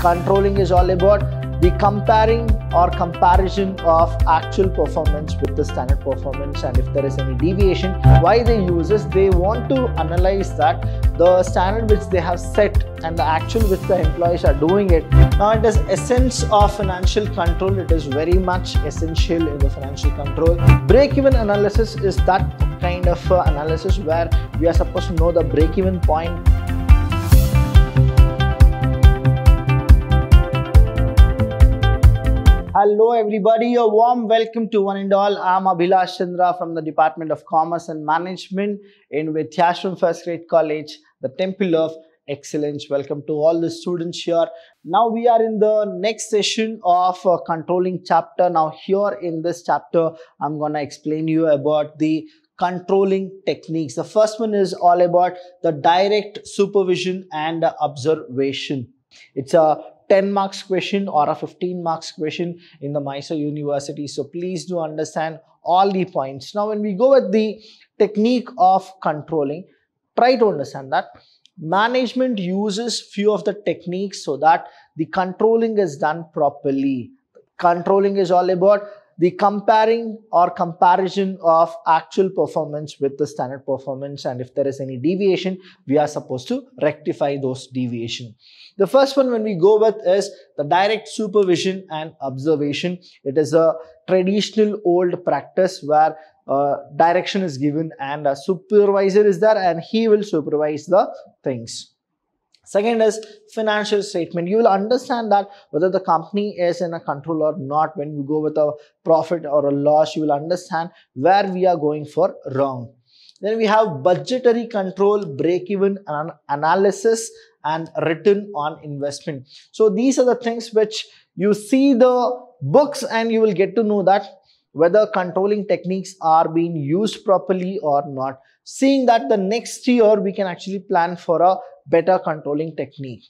Controlling is all about the comparing or comparison of actual performance with the standard performance and if there is any deviation. Why they use this? They want to analyze that the standard which they have set and the actual which the employees are doing it. Now it is essence of financial control. It is very much essential in the financial control. Break-even analysis is that kind of uh, analysis where we are supposed to know the break-even point Hello, everybody. A warm welcome to one and all. I'm Abhilash Chandra from the Department of Commerce and Management in Vidhyashram First Grade College, the Temple of Excellence. Welcome to all the students here. Now we are in the next session of uh, controlling chapter. Now here in this chapter, I'm going to explain you about the controlling techniques. The first one is all about the direct supervision and observation. It's a 10 marks question or a 15 marks question in the Mysore University. So please do understand all the points. Now when we go at the technique of controlling, try to understand that management uses few of the techniques so that the controlling is done properly. Controlling is all about the comparing or comparison of actual performance with the standard performance and if there is any deviation, we are supposed to rectify those deviation. The first one when we go with is the direct supervision and observation. It is a traditional old practice where uh, direction is given and a supervisor is there and he will supervise the things. Second is financial statement. You will understand that whether the company is in a control or not. When you go with a profit or a loss, you will understand where we are going for wrong. Then we have budgetary control, break-even analysis and return on investment. So these are the things which you see the books and you will get to know that whether controlling techniques are being used properly or not. Seeing that the next year we can actually plan for a better controlling technique.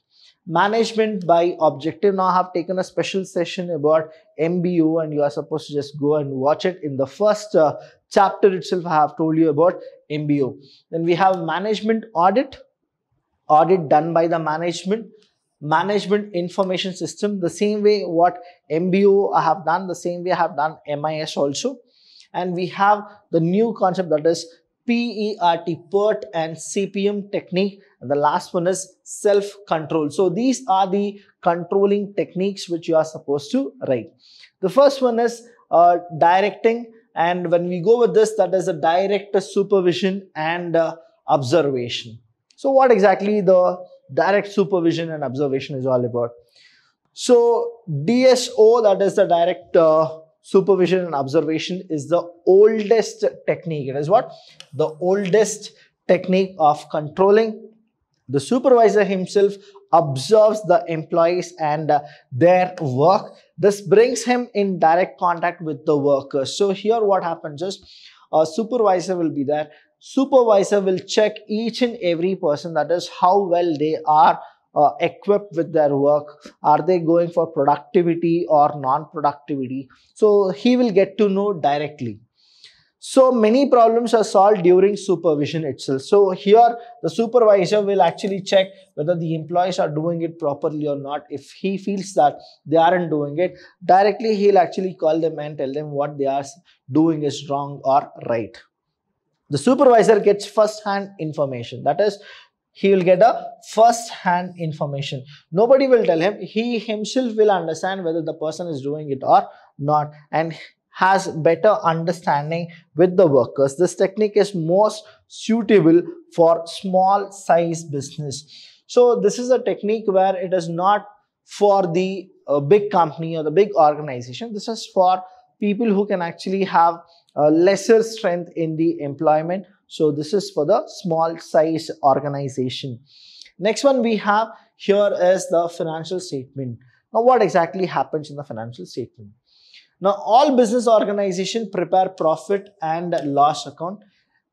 Management by Objective now I have taken a special session about MBO and you are supposed to just go and watch it. In the first uh, chapter itself, I have told you about MBO. Then we have management audit, audit done by the management management information system the same way what MBO I have done, the same way I have done MIS also. And we have the new concept that is PERT, PERT and CPM technique. And the last one is self-control. So these are the controlling techniques which you are supposed to write. The first one is uh, directing. And when we go with this, that is a direct supervision and uh, observation. So what exactly the direct supervision and observation is all about. So DSO, that is the direct uh, supervision and observation, is the oldest technique. It is what? The oldest technique of controlling. The supervisor himself observes the employees and uh, their work. This brings him in direct contact with the workers. So here what happens is, a supervisor will be there supervisor will check each and every person that is how well they are uh, equipped with their work are they going for productivity or non-productivity so he will get to know directly so many problems are solved during supervision itself so here the supervisor will actually check whether the employees are doing it properly or not if he feels that they aren't doing it directly he'll actually call them and tell them what they are doing is wrong or right the supervisor gets first hand information that is he will get a first hand information nobody will tell him he himself will understand whether the person is doing it or not and has better understanding with the workers this technique is most suitable for small size business so this is a technique where it is not for the uh, big company or the big organization this is for people who can actually have lesser strength in the employment. So this is for the small size organization. Next one we have here is the financial statement. Now what exactly happens in the financial statement? Now all business organization prepare profit and loss account.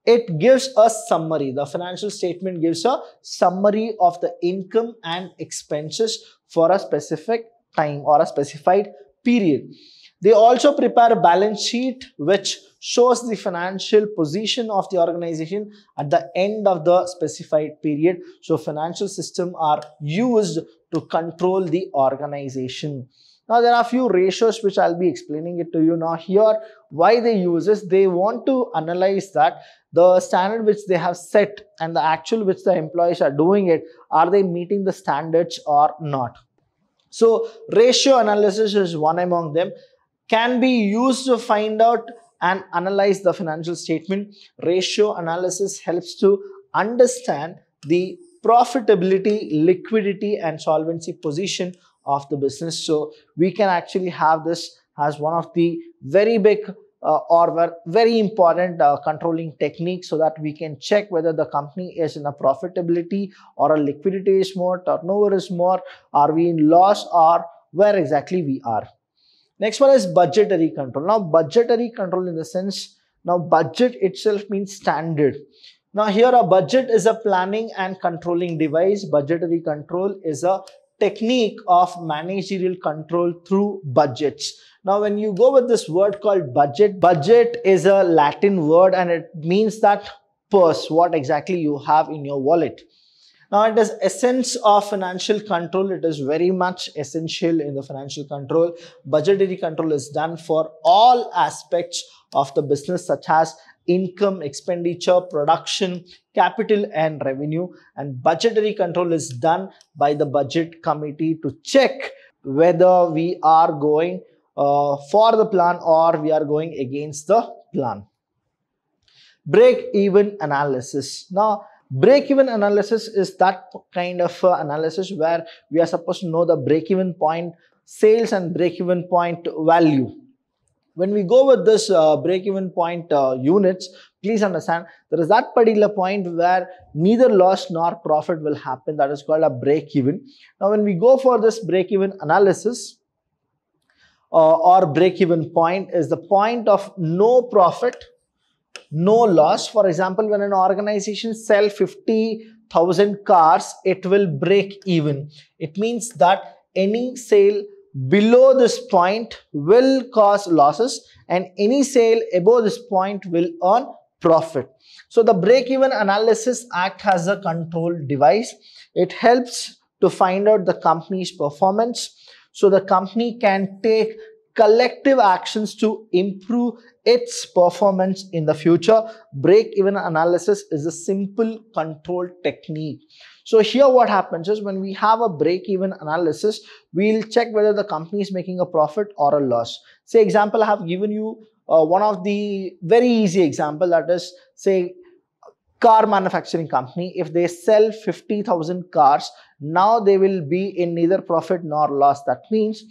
It gives a summary. The financial statement gives a summary of the income and expenses for a specific time or a specified period. They also prepare a balance sheet which shows the financial position of the organization at the end of the specified period. So financial system are used to control the organization. Now there are few ratios which I'll be explaining it to you now here. Why they use this, they want to analyze that the standard which they have set and the actual which the employees are doing it, are they meeting the standards or not? So ratio analysis is one among them. Can be used to find out and analyze the financial statement. Ratio analysis helps to understand the profitability, liquidity, and solvency position of the business. So we can actually have this as one of the very big uh, or very important uh, controlling technique so that we can check whether the company is in a profitability or a liquidity is more, turnover is more, are we in loss or where exactly we are. Next one is budgetary control. Now, budgetary control in the sense, now budget itself means standard. Now, here a budget is a planning and controlling device. Budgetary control is a technique of managerial control through budgets. Now, when you go with this word called budget, budget is a Latin word and it means that purse, what exactly you have in your wallet. Now, it is essence of financial control. It is very much essential in the financial control. Budgetary control is done for all aspects of the business, such as income, expenditure, production, capital, and revenue. And budgetary control is done by the budget committee to check whether we are going uh, for the plan or we are going against the plan. Break even analysis. Now, break even analysis is that kind of uh, analysis where we are supposed to know the break even point sales and break even point value when we go with this uh, break even point uh, units please understand there is that particular point where neither loss nor profit will happen that is called a break even now when we go for this break even analysis uh, or break even point is the point of no profit no loss. For example, when an organization sell 50,000 cars, it will break even. It means that any sale below this point will cause losses and any sale above this point will earn profit. So the break-even analysis act as a control device. It helps to find out the company's performance. So the company can take collective actions to improve its performance in the future. Break-even analysis is a simple control technique. So here what happens is when we have a break-even analysis, we'll check whether the company is making a profit or a loss. Say example, I have given you uh, one of the very easy example that is say car manufacturing company, if they sell 50,000 cars, now they will be in neither profit nor loss. That means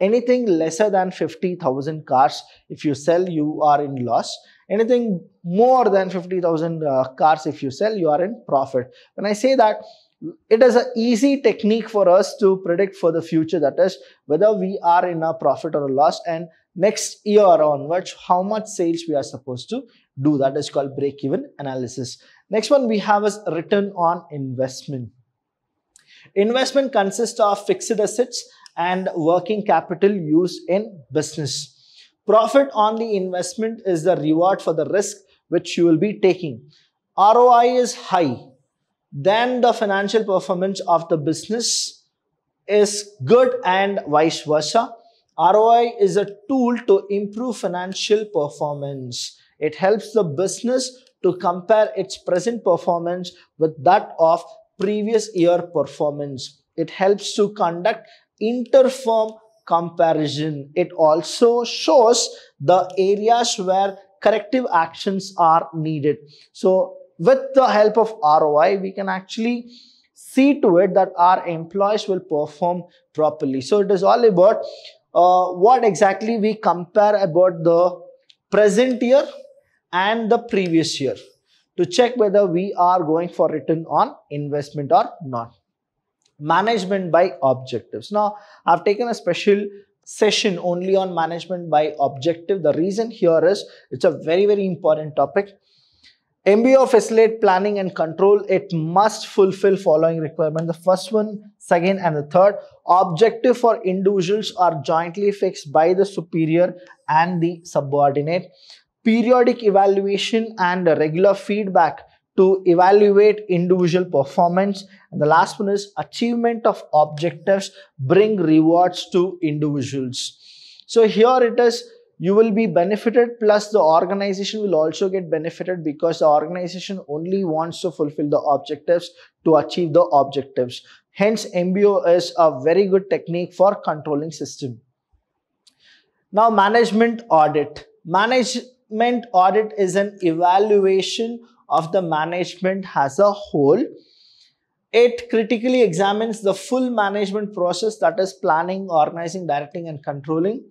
anything lesser than 50,000 cars, if you sell, you are in loss. Anything more than 50,000 uh, cars, if you sell, you are in profit. When I say that, it is an easy technique for us to predict for the future, that is, whether we are in a profit or a loss and next year onwards, how much sales we are supposed to do. That is called break-even analysis. Next one we have is return on investment. Investment consists of fixed assets and working capital used in business. Profit on the investment is the reward for the risk which you will be taking. ROI is high, then the financial performance of the business is good and vice versa. ROI is a tool to improve financial performance. It helps the business to compare its present performance with that of previous year performance. It helps to conduct interform comparison. It also shows the areas where corrective actions are needed. So with the help of ROI, we can actually see to it that our employees will perform properly. So it is all about uh, what exactly we compare about the present year and the previous year to check whether we are going for return on investment or not management by objectives. Now, I've taken a special session only on management by objective. The reason here is it's a very, very important topic. MBO Facilitate Planning and Control, it must fulfill following requirements. The first one, second and the third. Objective for individuals are jointly fixed by the superior and the subordinate. Periodic evaluation and regular feedback to evaluate individual performance. And the last one is achievement of objectives bring rewards to individuals. So here it is you will be benefited plus the organization will also get benefited because the organization only wants to fulfill the objectives to achieve the objectives. Hence, MBO is a very good technique for controlling system. Now, management audit. Management audit is an evaluation of the management as a whole. It critically examines the full management process that is planning, organizing, directing, and controlling.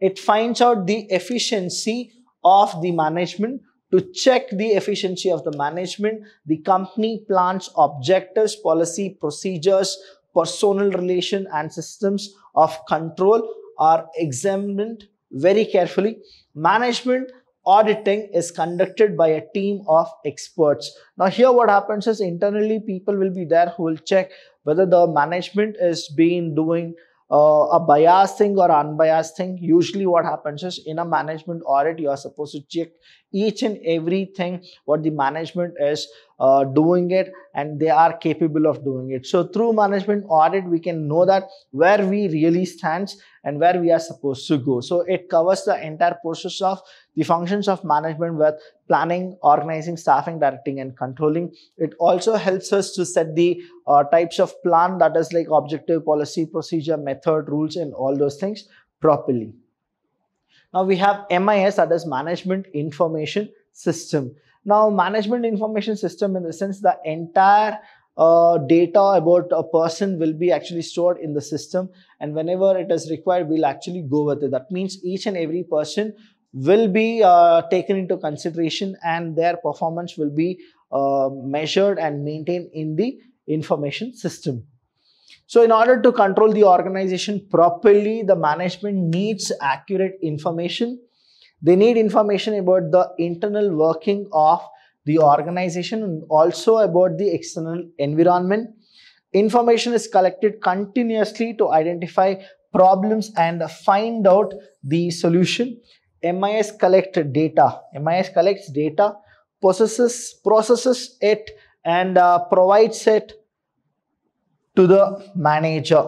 It finds out the efficiency of the management to check the efficiency of the management, the company plans, objectives, policy, procedures, personal relation, and systems of control are examined very carefully. Management auditing is conducted by a team of experts. Now here what happens is internally people will be there who will check whether the management is being doing uh, a biased thing or unbiased thing. Usually what happens is in a management audit, you are supposed to check each and everything what the management is uh, doing it and they are capable of doing it. So through management audit, we can know that where we really stands and where we are supposed to go. So it covers the entire process of the functions of management with planning, organizing, staffing, directing, and controlling. It also helps us to set the uh, types of plan that is like objective, policy, procedure, method, rules, and all those things properly. Now we have MIS that is Management Information System. Now management information system in the sense the entire uh, data about a person will be actually stored in the system and whenever it is required we'll actually go with it that means each and every person will be uh, taken into consideration and their performance will be uh, measured and maintained in the information system so in order to control the organization properly the management needs accurate information they need information about the internal working of the organization also about the external environment. Information is collected continuously to identify problems and find out the solution. MIS collect data. MIS collects data, processes, processes it and uh, provides it to the manager.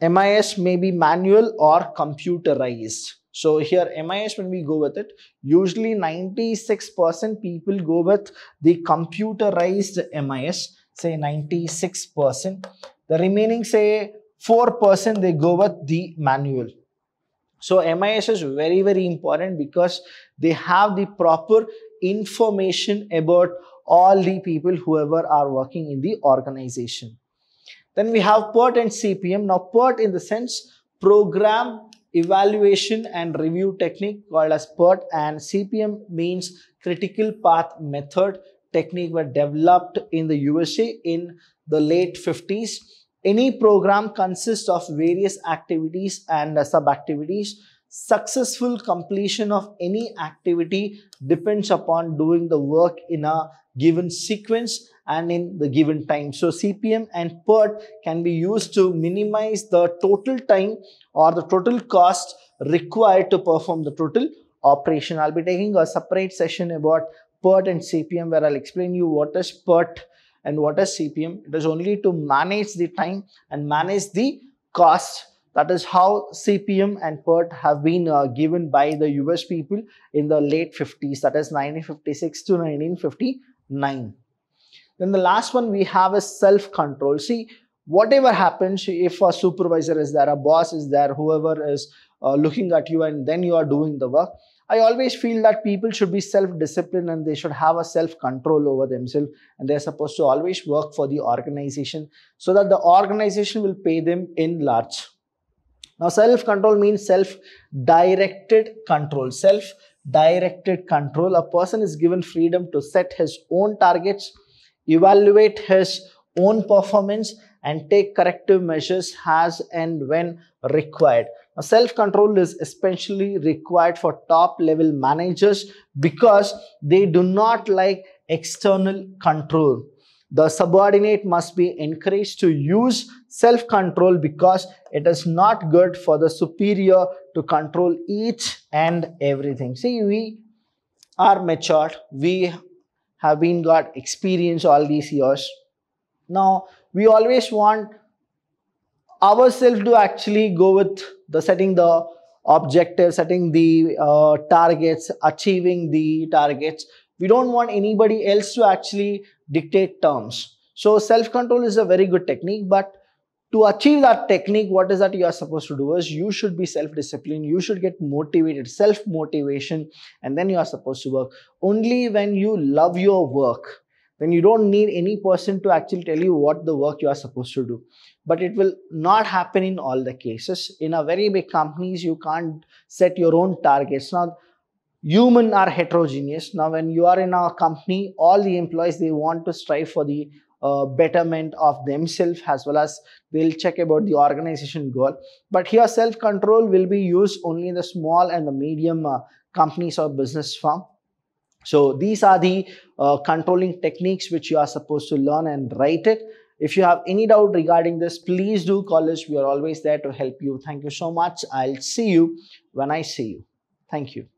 MIS may be manual or computerized. So here MIS when we go with it, usually 96% people go with the computerized MIS, say 96%. The remaining say 4% they go with the manual. So MIS is very, very important because they have the proper information about all the people whoever are working in the organization. Then we have PERT and CPM. Now PERT in the sense program evaluation and review technique called as PERT and CPM means critical path method technique were developed in the USA in the late 50s. Any program consists of various activities and uh, sub-activities. Successful completion of any activity depends upon doing the work in a given sequence and in the given time. So CPM and PERT can be used to minimize the total time or the total cost required to perform the total operation. I'll be taking a separate session about PERT and CPM where I'll explain you what is PERT and what is CPM. It is only to manage the time and manage the cost. That is how CPM and PERT have been uh, given by the US people in the late 50s, that is 1956 to 1959. Then the last one we have is self-control. See, whatever happens, if a supervisor is there, a boss is there, whoever is uh, looking at you and then you are doing the work, I always feel that people should be self-disciplined and they should have a self-control over themselves and they're supposed to always work for the organization so that the organization will pay them in large. Now self-control means self-directed control, self-directed control. A person is given freedom to set his own targets, evaluate his own performance and take corrective measures as and when required. Self-control is especially required for top-level managers because they do not like external control. The subordinate must be encouraged to use self-control because it is not good for the superior to control each and everything. See, we are matured, we have been got experience all these years. Now, we always want ourselves to actually go with the setting the objective, setting the uh, targets, achieving the targets. We don't want anybody else to actually dictate terms. So self-control is a very good technique, but to achieve that technique, what is that you are supposed to do is you should be self-disciplined, you should get motivated, self-motivation, and then you are supposed to work. Only when you love your work, then you don't need any person to actually tell you what the work you are supposed to do. But it will not happen in all the cases. In a very big companies, you can't set your own targets. Now, human are heterogeneous. Now, when you are in a company, all the employees, they want to strive for the uh, betterment of themselves as well as they'll check about the organization goal. But here, self control will be used only in the small and the medium uh, companies or business firm. So these are the uh, controlling techniques which you are supposed to learn and write it. If you have any doubt regarding this, please do call us. We are always there to help you. Thank you so much. I'll see you when I see you. Thank you.